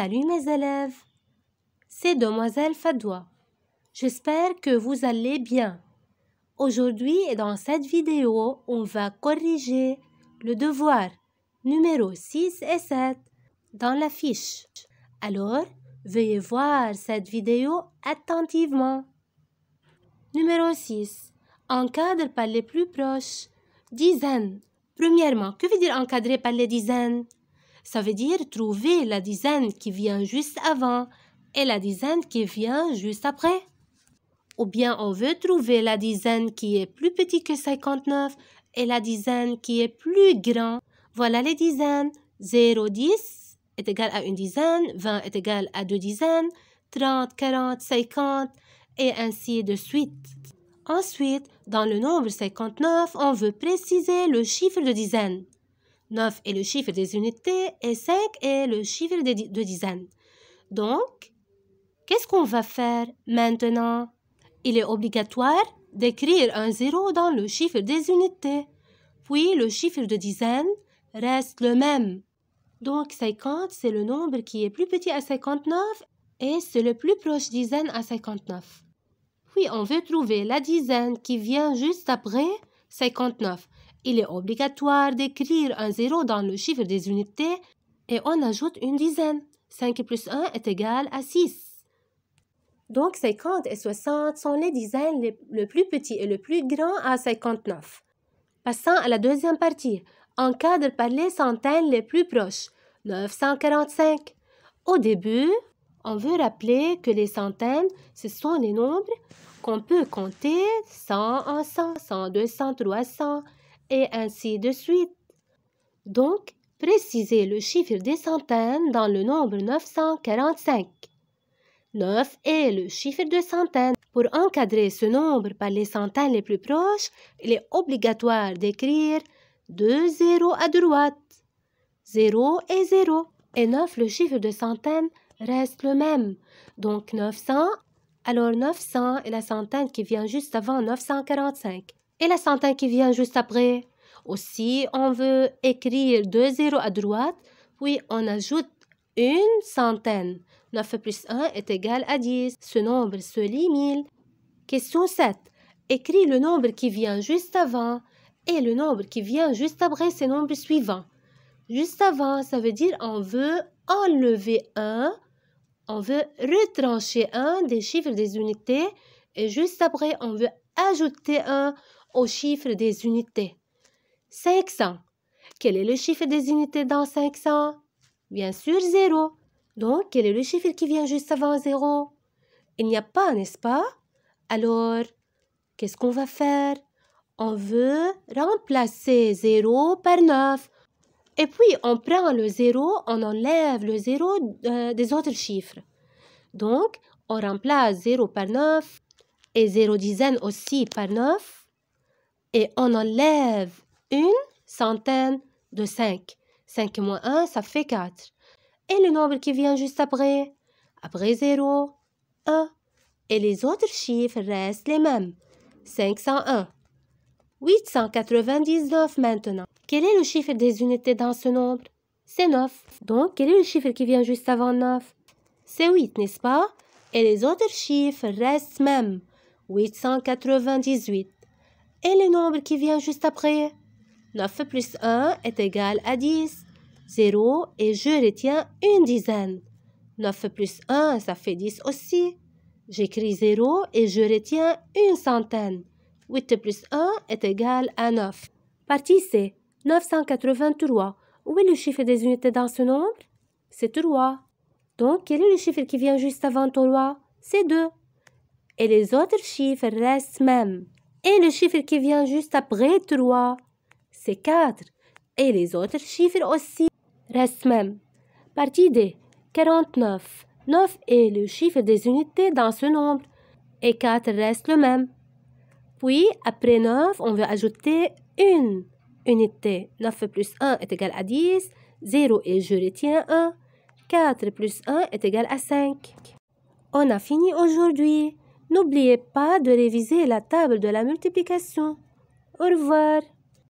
Salut mes élèves, c'est Demoiselle Fadwa. J'espère que vous allez bien. Aujourd'hui et dans cette vidéo, on va corriger le devoir numéro 6 et 7 dans la fiche. Alors, veuillez voir cette vidéo attentivement. Numéro 6. Encadre par les plus proches. Dizaines. Premièrement, que veut dire encadrer par les dizaines ça veut dire trouver la dizaine qui vient juste avant et la dizaine qui vient juste après. Ou bien on veut trouver la dizaine qui est plus petite que 59 et la dizaine qui est plus grand. Voilà les dizaines. 0, 10 est égal à une dizaine, 20 est égal à deux dizaines, 30, 40, 50 et ainsi de suite. Ensuite, dans le nombre 59, on veut préciser le chiffre de dizaines. 9 est le chiffre des unités et 5 est le chiffre de, dizaines. Donc, qu'est-ce qu'on va faire maintenant Il est obligatoire d'écrire un 0 dans le chiffre des unités. Puis le chiffre de dizaines reste le même. Donc 50, c'est le nombre qui est plus petit à 59 et c'est le plus proche dizaine à 59. Puis on veut trouver la dizaine qui vient juste après 59 il est obligatoire d'écrire un zéro dans le chiffre des unités et on ajoute une dizaine. 5 plus 1 est égal à 6. Donc 50 et 60 sont les dizaines les, le plus petit et le plus grand à 59. Passons à la deuxième partie. Encadre par les centaines les plus proches. 945. Au début, on veut rappeler que les centaines, ce sont les nombres qu'on peut compter 100, 100, 100, 200, 300, et ainsi de suite. Donc, précisez le chiffre des centaines dans le nombre 945. 9 est le chiffre de centaines. Pour encadrer ce nombre par les centaines les plus proches, il est obligatoire d'écrire deux zéros à droite. 0 et 0. Et 9, le chiffre de centaines, reste le même. Donc 900, alors 900 est la centaine qui vient juste avant 945 et la centaine qui vient juste après. Aussi, on veut écrire deux zéros à droite, puis on ajoute une centaine. 9 plus 1 est égal à 10. Ce nombre se 1000. Question 7. Écris le nombre qui vient juste avant et le nombre qui vient juste après ces nombres suivants. Juste avant, ça veut dire on veut enlever 1, on veut retrancher 1 des chiffres des unités et juste après, on veut ajouter 1 au chiffre des unités. 500. Quel est le chiffre des unités dans 500 Bien sûr, 0. Donc, quel est le chiffre qui vient juste avant 0 Il n'y a pas, n'est-ce pas Alors, qu'est-ce qu'on va faire On veut remplacer 0 par 9. Et puis, on prend le 0, on enlève le 0 euh, des autres chiffres. Donc, on remplace 0 par 9 et 0 dizaine aussi par 9 et on enlève une centaine de 5. 5 moins 1, ça fait 4. Et le nombre qui vient juste après Après 0, 1. Et les autres chiffres restent les mêmes. 501. 899 maintenant. Quel est le chiffre des unités dans ce nombre C'est 9. Donc, quel est le chiffre qui vient juste avant 9 C'est 8, n'est-ce pas Et les autres chiffres restent mêmes. 898. Et le nombre qui vient juste après 9 plus 1 est égal à 10. 0 et je retiens une dizaine. 9 plus 1, ça fait 10 aussi. J'écris 0 et je retiens une centaine. 8 plus 1 est égal à 9. Partie C, 983. Où est le chiffre des unités dans ce nombre C'est 3. Donc, quel est le chiffre qui vient juste avant 3 C'est 2. Et les autres chiffres restent mêmes. Et le chiffre qui vient juste après 3, c'est 4. Et les autres chiffres aussi restent mêmes. Partie D, 49. 9 est le chiffre des unités dans ce nombre et 4 reste le même. Puis, après 9, on veut ajouter une unité. 9 plus 1 est égal à 10, 0 et je retiens 1. 4 plus 1 est égal à 5. On a fini aujourd'hui. N'oubliez pas de réviser la table de la multiplication. Au revoir.